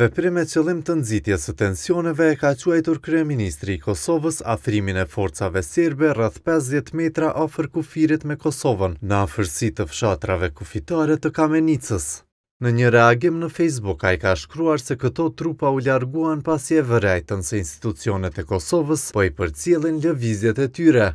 Veprim e qëllim të nëzitjes së tensioneve e ka quajtur Kryeministri i Kosovës afrimin e forcave sirbe rrëth 50 metra afer kufirit me Kosovën në afërsi të fshatrave kufitare të kamenicës. Në një reagim në Facebook, a i ka shkruar se këto trupa u larguan pasi e vërejtën se institucionet e Kosovës po i cilin lëvizjet e tyre.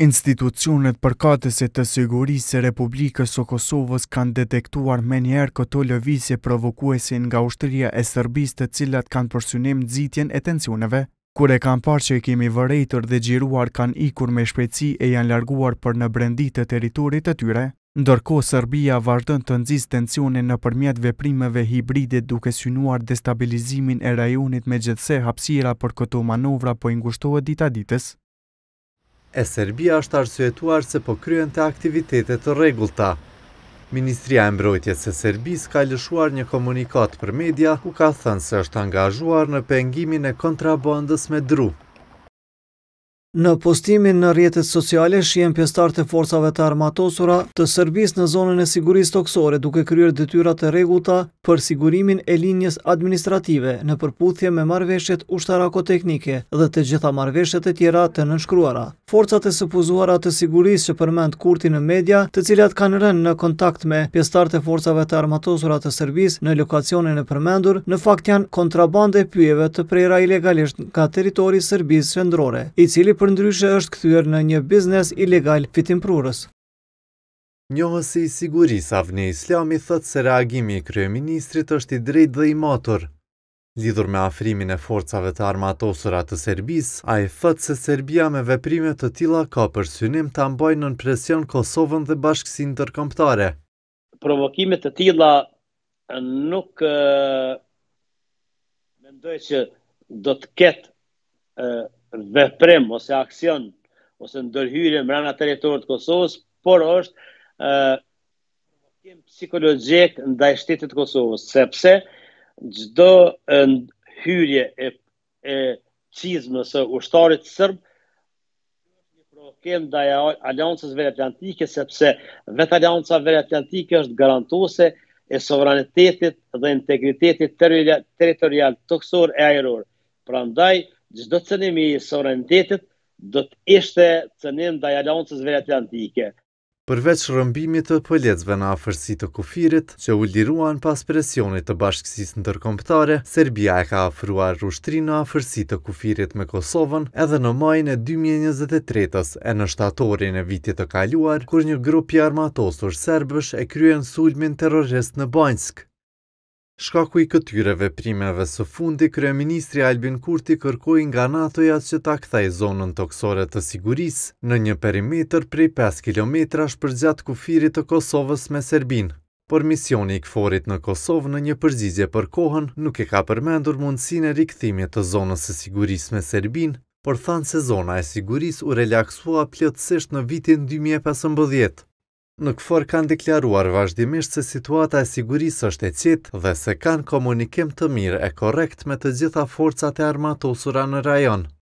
Institucionet përkatëse të sigurisë e Republikës o Kosovës kanë detektuar me njerë këto lëvisje provokuese nga ushtëria e sërbis të cilat kanë përsunim dzitjen e tensioneve. Kure kanë parë që i kemi vërejtër dhe gjiruar kanë ikur me shpeci e janë larguar për në brendit të teritorit të tyre. Ndërko, Serbia vazhdojnë të nëzis tensione në përmjet veprimeve hibridit duke synuar destabilizimin e rajonit me gjithse hapsira për këto manovra po ingushtohet dita ditës e Serbia është arsuetuar se po kryen të aktivitetet të regullta. Ministria e mbrojtjet se Serbis ka lëshuar një komunikat për media, ku ka thënë se është angazhuar në pengimin e kontrabandës me dru. Në postimin në rjetet sociale, shien pjestar të forcave të armatosura të sërbis në zonën e siguris toksore duke kryer dëtyrat të reguta për sigurimin e linjes administrative në përputhje me marveshjet ushtarako teknike dhe të gjitha marveshjet e tjera të nënshkruara. Forcat e sëpuzuara të siguris që përmend kurti në media të cilat kanë rënë në kontakt me pjestar të forcave të armatosura të sërbis në lokacionin e përmendur në fakt janë kontrabande pyjeve të prejra ilegalisht nga teritori sërbis shëndrore, i cili për ndryshe është këthyër në një biznes ilegal fitim prurës. Njohës e i sigurisë avni islami thëtë se reagimi i kryeministrit është i drejt dhe i matur. Lidhur me afrimin e forcave të armatosurat të Serbis, a i thëtë se Serbia me veprimet të tila ka për synim të ambojnë në presion Kosovën dhe bashkësin tërkomptare. Provokimet të tila nuk eh, mendoj që do të ketë eh, veprim ose aksion ose ndërhyrje mbrana territorit të Kosovës, por është ë kem psikologjik ndaj shtetit të Kosovës, sepse çdo hyrje e e çizmës së ushtarit serb një ndaj aliancës vetë atlantike sepse vetë alianca vetë atlantike është garantuese e sovranitetit dhe integritetit teritorial të kësor e ajror. Pra ndaj, gjithdo të cënimi i sovranitetit do të ishte cënim dhe jalancës vërë atlantike. Përveç rëmbimit të pëlletsve në afërsi të kufirit, që u liruan pas presionit të bashkësis në tërkomptare, Serbia e ka afruar rushtri në afërsi të kufirit me Kosovën edhe në majnë e 2023. e në shtatorin e vitit të kaluar, kur një grupi armatosur serbësh e kryen sulmin terrorist në Bajnsk. Shkaku i këtyre veprimeve së fundi, Kryeministri Albin Kurti kërkoj nga NATO-ja që ta këthaj zonën toksore të siguris në një perimeter prej 5 km shpërgjat kufirit të Kosovës me Serbin. Por misioni i këforit në Kosovë në një përgjizje për kohën nuk e ka përmendur mundësin e rikëthimit të zonës e siguris me Serbin, por thanë se zona e siguris u relaksua pëllëtsisht në vitin 2015. Në këfor kanë deklaruar vazhdimisht se situata e sigurisë është e qitë dhe se kanë komunikim të mirë e korekt me të gjitha forcat e armatosura në rajonë.